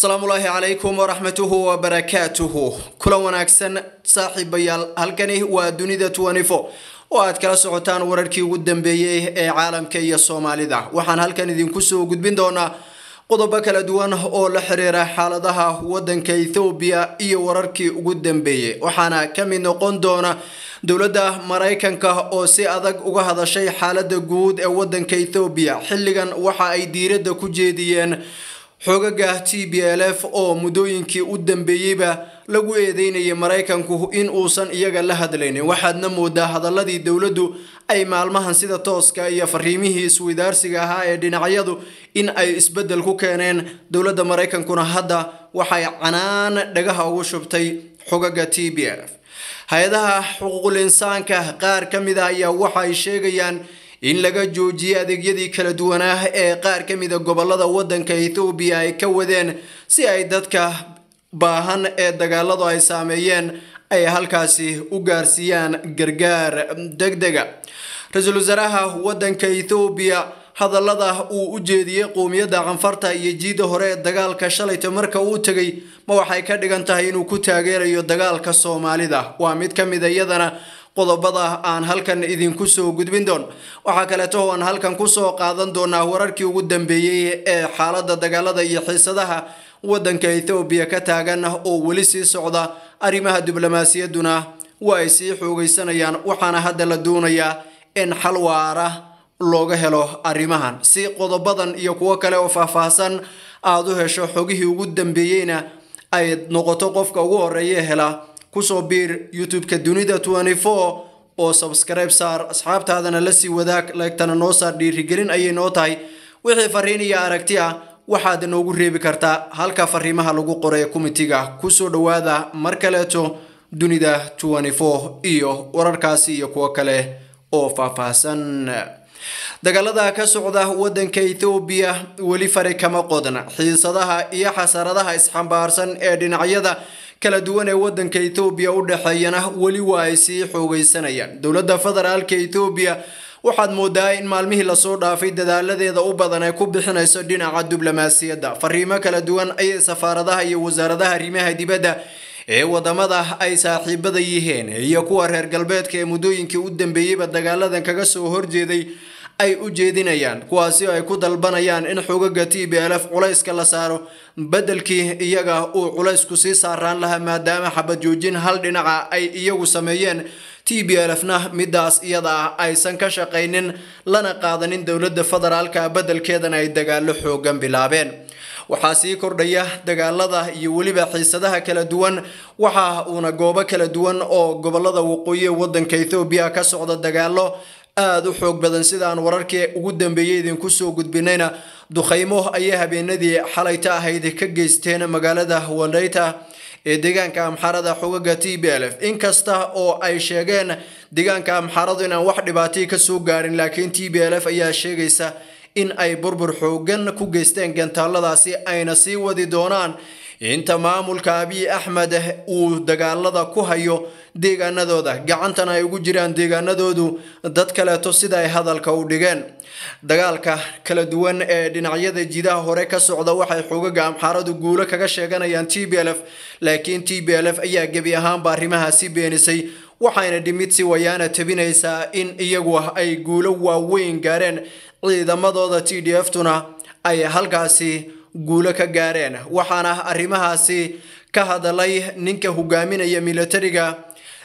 asalaamuulaahi calaykum waraxmatuhu wabarakaatuhu kulan wanaagsan saaxiibayaal halkani waa dunida tuanifo oo aad kala socotaan wararkii ugu dambeeyey ee caalamka iyo soomaalida waxaan halkan idinku soo gudbin doonaa qodobo kala duwan oo la xiriira xaaladaha wadanka ethoobiya iyo wararkii ugu dambeeyey waxaana ka mid noqon doona dowladda maraykanka oo si adag uga hadashay xaalada guud ee wadanka ethoobiya xilligan waxa ay diiradda ku jeediyeen xoogagah t b l f oo muddooyinkii u dambeeyeyba lagu eedeynayay maraykanku in uusan iyaga la hadlaynin waxaadna moodaa hadaladii dowladdu ay maalmahan sida tooska iyo fariimihii iswidaarsiga ahaa ee dhinacyadu in ay isbeddel ku keeneen dowladda maraykankuna hadda waxay canaan dhagaha ugu shubtay xogaga t b l f hay-adaha xuquuqul insaanka qaar ka mid ah ayaa waxa ay sheegayaan in laga joojiyay adeegyadii kala duwanaa ee qaar ka mida ah gobollada wadanka ethoobiya ay ka wadeen si ay dadka baahan ee dagaaladu ay saameeyeen ay halkaasi u gaarsiiyaan gargaar degdega ah. ra-iisul wasaaraha waddanka ethoobiya hadallada uu u jeediyey qowmiyadda canfarta iyo jiidda hore ee dagaalka shalayta marka uu tegey ma waxay ka dhigan tahay inuu ku taageerayo dagaalka soomaalida waa mid ka mid iyadana qodobada aan halkan idinku soo gudbin doon waxaa kaleeto oo aan halkan kusoo qaadan doonaa wararkii ugu dambeeyey ee xaalada dagaalada iyo xiisadaha wadanka ethoobiya ka taagan oo weli sii socda arrimaha diblomaasiyadduna waa ay sii xoogaysanayaan waxaana hadda la doonayaa in xal waara looga helo arrimahan si qodobadan iyo kuwo kale oo faahfaahsan aad u hesho xogihii ugu dambeeyeyna ay noqoto qofka ugu horeeye hela kusoo biir youtubeka dunida oo sabskaraib saar asxaabtaadana la sii wadaag leegtana noo saar dhiirigelin ayay noo tahay wixii fariin iyo aragti ah waxaad noogu reebi kartaa halka fariimaha lagu qoray komitiga kusoo dhowaada mar kaleeto dunida iyo wararkaasi iyo kuwo kale oo faahfaahsan dagaalada ka socda wadanka ethoobiya weli fari kama qodna xiisadaha iyo xasaradaha isxambaarsan ee dhinacyada kala duwan ee waddanka etoobiya u dhexeeyana weli waa ay sii xoogaysanayaan dowladda federaalka etoobiya waxaad moodaa in maalmihii lasoo dhaafay dadaaladeeda u badan ay ku bixinayso dhinaca diblomaasiyadda fariimo kala duwan ayay safaaradaha iyo wasaaradaha arrimaha dibadda ee wadamada ay saaxiibada yihiin iyo kuwa reer galbeedka ee muddooyinkii u dambeeyeyba dagaaladan kaga soo horjeeday ay u jeedinayaan kuwaasi ay ku dalbanayaan in xogaga t b lf culayska la saaro beddelkii iyaga uu culaysku sii saaraan lahaa maadaama xabad joojin hal dhinaca ay iyagu sameeyeen t b lfna midaas iyada ah aysan ka shaqaynin lana qaadanin dowladda federaalka beddelkeedana ay dagaallo xoogan bilaabeen waxaa sii kordhaya dagaalada iyo weliba xiisadaha kala duwan waxa uuna goobo kala duwan oo gobolada waqooyi ee wadanka ethoobiya ka socda dagaalo aada u xoog badan sida wararkii ugu dambeeyey idinku soo gudbinayna dukhaymo ayay habeenadii xalayta ahayd ka geysteen magaalada wandhayta ee deegaanka amxaarada xogaga t b l f inkasta oo ay sheegeen deegaanka amxaaradu inaan wax dhibaatay kasoo gaarin laakiin t b l f ayaa sheegaysa in ay burbur xoogan ku geysteen gantaaladaasi ayna sii wadi doonaan inta maamulka abiy axmed ah uu dagaalada ku hayo deegaanadooda gacantana ay ugu jiraan deegaanadoodu dad kaleeto sida ay hadalka u dhigeen dagaalka kala duwan ee dhinacyada jidaha hore ka socda waxay xoogaga amxaaradu guulo kaga sheeganayaan t b l f laakiin t b l f ayaa gebi ahaanba arrimahaasi beenisay waxayna dhimid si wayaana tebinaysaa in iyagu ah ay guulo waaweyn gaareen ciidamadooda t d f tuna ay halkaasi guulo ka gaareen waxaana arrimahaasi ka hadalay ninka hogaaminaya milatariga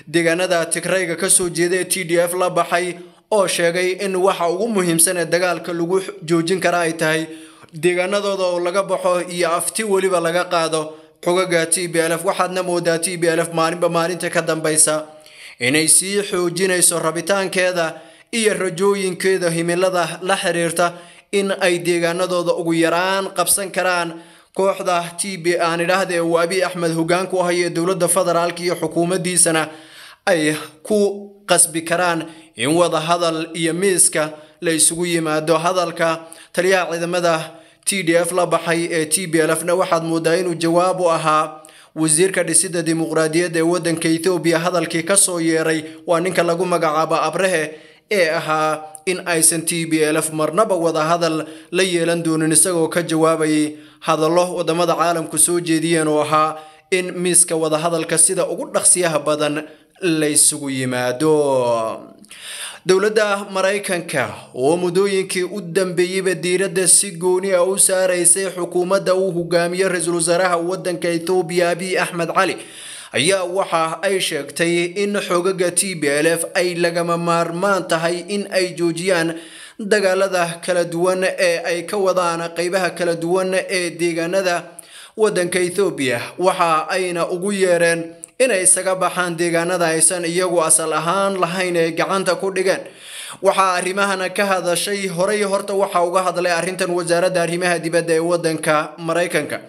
deegaanada tigrayga kasoo jeeda ee t d f la baxay oo sheegay in waxa ugu muhiimsan ee dagaalka lagu joojin kara ay tahay deegaanadooda oo laga baxo iyo afti weliba laga qaado xogaga t b lf waxaadna moodaa t b lf maalinba maalinta ka dambaysa inay sii xoojinayso rabitaankeeda iyo rajooyinkeeda himilada la xiriirta in ay deegaanadooda ugu yaraan qabsan karaan kooxda t b aan idhaahde uu abi axmed hogaanku ahayee dowladda federaalk iyo xukuumaddiisana ay ku qasbi karaan in wada hadal iyo miiska la isugu yimaado hadalka taliyaha ciidamada t d f la baxay ee t b l fna waxaad moodaa inuu jawaab u ahaa wasiirka dhisida dimuqraadiyadda ee waddanka ethoobiya hadalkii ka soo yeeray waa ninka lagu magacaabo abrehe ee ahaa in aysan t b l f marnaba wadahadal la yeelan doonin isagoo ka jawaabayay hadallo wadamada caalamku soo jeediyeen oo ahaa in miiska wadahadalka sida ugu dhaqsiyaha badan laysugu yimaado dowladda maraykanka oo muddooyinkii u dambeeyeyba diiradda si gooni ah u saaraysay xukuumadda uu hogaamiyo ra-iisul wasaaraha waddanka ethoobiya abiy axmed cali ayaa waxa ay sheegtay in xoogaga t b l f ay lagama maarmaan tahay in ay joojiyaan dagaalada kala duwan ee ay ka wadaan qeybaha kala duwan ee deegaanada waddanka ethoobiya waxa ayna ugu yeereen inay isaga baxaan deegaanada aysan iyagu asal ahaan lahayn ee gacanta ku dhigeen waxaa arrimahana ka hadashay horay horta waxaa uga hadlay arrintan wasaaradda arrimaha dibadda ee wadanka maraykanka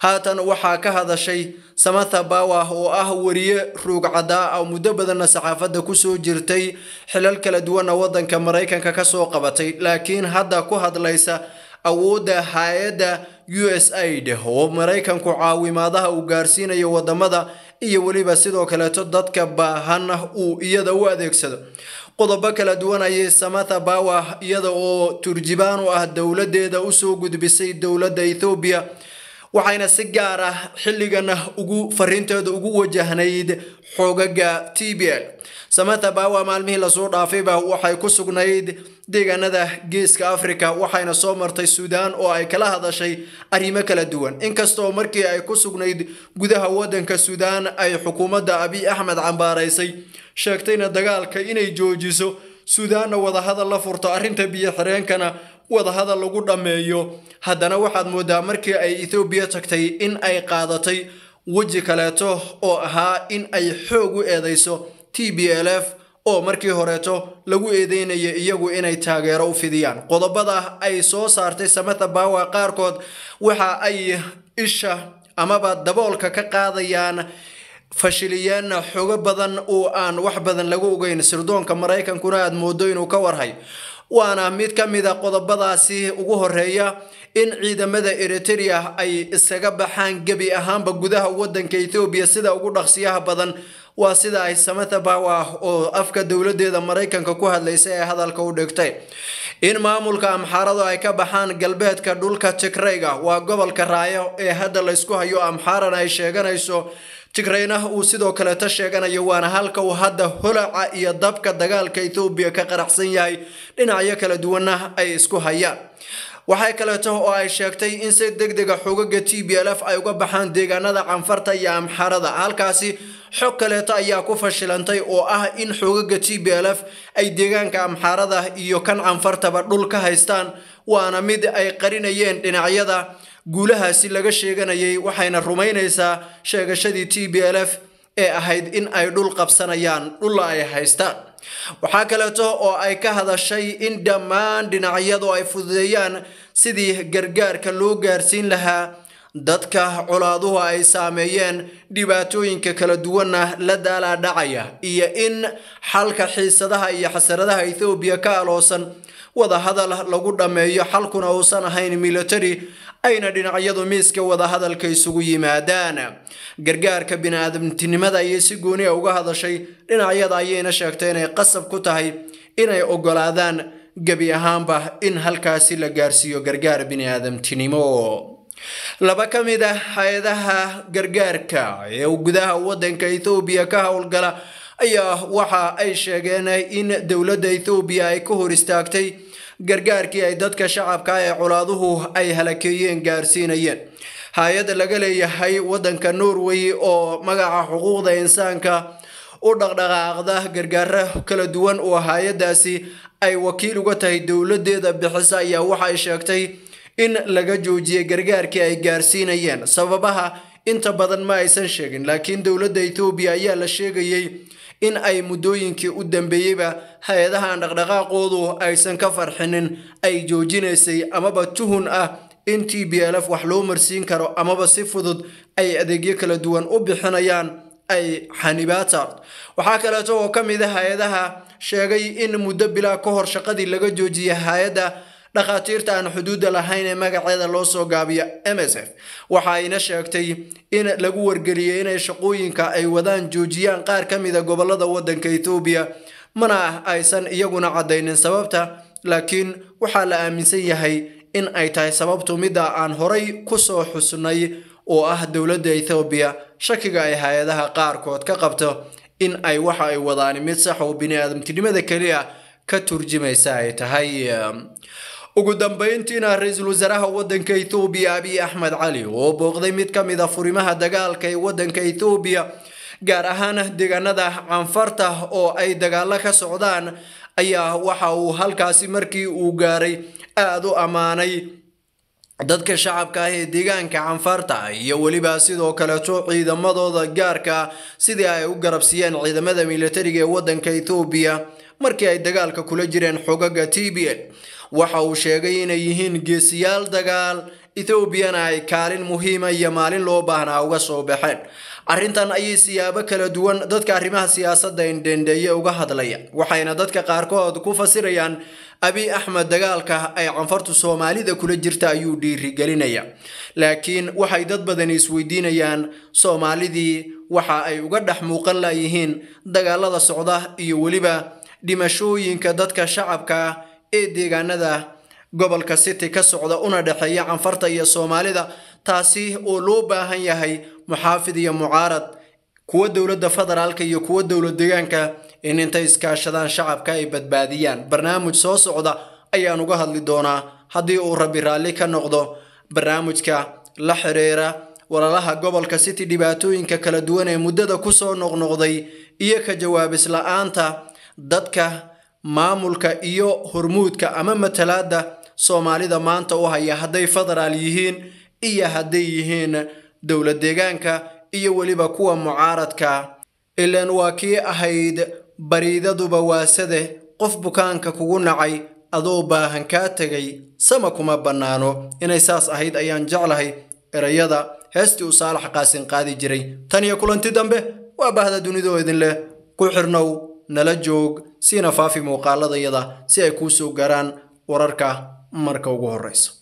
haatan waxaa ka hadashay samatha bawah oo ah wariye ruugcadaa ah muddo badanna saxaafadda kusoo jirtay xilal kala duwanna wadanka maraykanka kasoo qabatay laakiin hadda ku hadlaysa awoodda hay-adda u s aid oo maraykanku caawimaadaha uu gaarsiinayo wadamada iyo weliba sidoo kaleeto dadka baahan uu iyada u adeegsado qodobo kala duwan ayay samatha bawah iyada oo turjibaan u ah dowladeeda usoo gudbisay dowladda ethoobiya waxayna si gaar ah xilligana ugu fariinteeda ugu wajahnayd xoogaga t b l samata bawa maalmihii lasoo dhaafayba waxay ku sugnayd deegaanada geeska africa waxayna soo martay suudaan oo ay kala hadashay arrimo kala duwan inkastoo markii ay ku sugnayd gudaha wadanka suudaan ay xukuumadda abiy axmed cambaaraysay sheegtayna dagaalka inay joojiso suudaanna wadahadal la furto arrinta biyo xireenkana wadahadal lagu dhammeeyo haddana waxaad moodaa markii ay ethoobiya tagtay in ay qaadatay weji kaleeto oo ahaa in ay xoog u eedayso t b l f oo markii horeeto lagu eedeynaya iyagu inay taageero u fidiyaan qodobada ay soo saartay samatha bawa qaarkood waxa ay isha amaba daboolka ka qaadayaan fashiliyeen xogo badan oo aan wax badan lagu ogeyn sirdoonka maraykankuna aad mooddo inuu ka warhay waana mid ka mida qodobadaasi ugu horeeya in ciidamada eriteria ay isaga baxaan gebi ahaanba gudaha wadanka ethoobiya sida ugu dhaqsiyaha badan waa sida ay samatha bawah oo afka dowladeeda maraykanka ku hadlaysa ee hadalka u dhigtay in maamulka amxaaradu ay ka baxaan galbeedka dhulka tigrayga waa gobolka raayo ee hadda laysku hayo amxaaran ay sheeganayso tigraynah uu sidoo kaleeto sheeganayo waana halka uu hadda holaca iyo dabka dagaalka ethoobiya ka qaraxsan yahay dhinacyo kala duwanna ay isku hayaan waxay kaleeto oo ay sheegtay in si deg dega xoogaga t b l f ay uga baxaan deegaanada canfarta iyo amxarada halkaasi xog kaleeto ayaa ku fashilantay oo ah in xoogaga t b l f ay deegaanka amxarada iyo kan canfartaba dhul ka haystaan waana mid ay qarinayeen dhinacyada guulahaasi laga sheeganayay waxayna rumaynaysaa sheegashadii t b l f ee ahayd in ay dhul qabsanayaan dhulla ay haystaan waxaa kaleeto oo ay ka hadashay in dhammaan dhinacyadu ay fududeeyaan sidii gargaarka loo gaarsiin lahaa dadka colaaduhu ay saameeyeen dhibaatooyinka kala duwanna la daalaa dhacaya iyo in xalka xiisadaha iyo xasaradaha ethoobiya ka aloosan wada hadal lagu dhammeeyo xalkuna uusan ahayn military ayna dhinacyadu miiska wadahadalka isugu yimaadaan gargaarka bini aadamtinimada ayay si gooni a uga hadashay dhinacyada ayayna sheegtay inay qasab ku tahay inay ogolaadaan gebi ahaanba in halkaasi la gaarsiiyo gargaar bini aadamtinimo laba ka mid ah hay-adaha gargaarka ee gudaha waddanka ethoobiya ka howlgala ayaa waxa ay sheegeen in dowladda ethoobiya ay ka hor istaagtay gargaarkii ay dadka shacabka ee colaaduhu ay halakeeyeen gaarsiinayeen hay-adda laga leeyahay waddanka norway oo magaca xuquuqda insaanka u dhaqdhaqaaqda gargaaro kala duwan oo hay-addaasi ay wakiil uga tahay dowladeeda bixisa ayaa waxay sheegtay in laga joojiyay gargaarkii ay gaarsiinayeen sababaha inta badan ma aysan sheegin laakiin dowladda ethoobiya ayaa la sheegayay in ay muddooyinkii u dambeeyeyba hay-adahan dhaqdhaqaaqoodu aysan ka farxinin ay joojinaysay amaba tuhun ah in t b l f wax loo marsiin karo amaba si fudud ay adeegyo kala duwan u bixinayaan ay xanibaata waxaa kaleeto oo ka mid a ah hay-adaha sheegay in muddo bilaa ka hor shaqadii laga joojiyay hay-adda dhakhaatiirta aan xuduudda lahayn ee magaceeda loo soo gaabiya m s f waxa ayna sheegtay in lagu wargeliyey inay shaqooyinka ay wadaan joojiyaan qaar ka mida ah gobolada waddanka ethoobiya mana ah aysan iyaguna caddaynin sababta laakiin waxaa la aaminsan yahay in ay tahay sababtu midda aan horay ku soo xusnay oo ah dowladda ethoobiya shakiga ay hay-adaha qaarkood ka qabto in ay waxa ay wadaani mid sax oo bini-aadamtinimada keliya ka turjimaysa ay tahay ugu dambeyntiina ra-iisul wasaaraha waddanka ethoobiya abiy axmed cali oo booqday mid ka mid a ah furimaha dagaalka ee waddanka ethoobiya gaar ahaan deegaanada caanfarta oo ay dagaalo ka socdaan ayaa waxa uu halkaasi markii uu gaaray aada u ammaanay dadka shacabka ah ee deegaanka canfarta iyo weliba sidoo kaleto ciidamadooda gaarka sidii ay u garabsiiyeen ciidamada milatariga ee waddanka ethoobiya markii ay dagaalka kula jireen xogaga t b waxa uu sheegay inay yihiin geesiyaal dagaal etoobiyana ay kaalin muhiima iyo maalin loo baahnaa uga soo baxeen arrintan ayay siyaabo kala duwan dadka arrimaha siyaasadda indhendheeye uga hadlaya waxayna dadka qaarkood ku fasirayaan abiy axmed dagaalka ay canfartu soomaalida kula jirta ayuu dhiirigelinaya laakiin waxay dad badani isweydiinayaan soomaalidii waxa ay uga dhex muuqan laayihiin dagaalada socda iyo weliba dhimashooyinka dadka shacabka ee deegaanada gobolka city ka socda una dhexeeya canfarta iyo soomaalida taasi oo loo baahan yahay muxaafid iyo mucaarad kuwa dowladda federaalka iyo kuwa dowlad deegaanka in intay iskaashadaan shacabka ay badbaadiyaan barnaamij soo socda ayaan uga hadli doonaa haddii uu rabi raalli ka noqdo barnaamijka la xiriira walalaha gobolka city dhibaatooyinka kala duwan ee muddada kusoo noqnoqday iyo ka jawaabis aanta dadka maamulka iyo hormuudka ama matalaadda soomaalida maanta u haya hadday federaal yihiin iyo hadday yihiin dowlad deegaanka iyo weliba kuwa mucaaradka ilaan waa kii ahayd bariidaduba waasade qof bukaanka kugu nacay adoo baahan kaa tegay sama kuma bannaano inay saas ahayd ayaan jeclahay erayada heestii uu saalax qaasin qaadi jiray tan iyo kulanti dambe waa bahda dunidoo leh ku xirnow nala joog siina faafi muuqaaladayada si ay kuu soo garaan wararka Marco Gorres.